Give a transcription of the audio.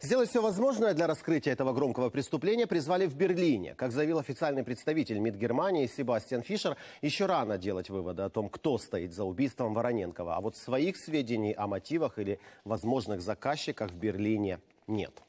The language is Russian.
Сделать все возможное для раскрытия этого громкого преступления призвали в Берлине. Как заявил официальный представитель МИД Германии Себастьян Фишер, еще рано делать выводы о том, кто стоит за убийством Вороненкова. А вот своих сведений о мотивах или возможных заказчиках в Берлине нет.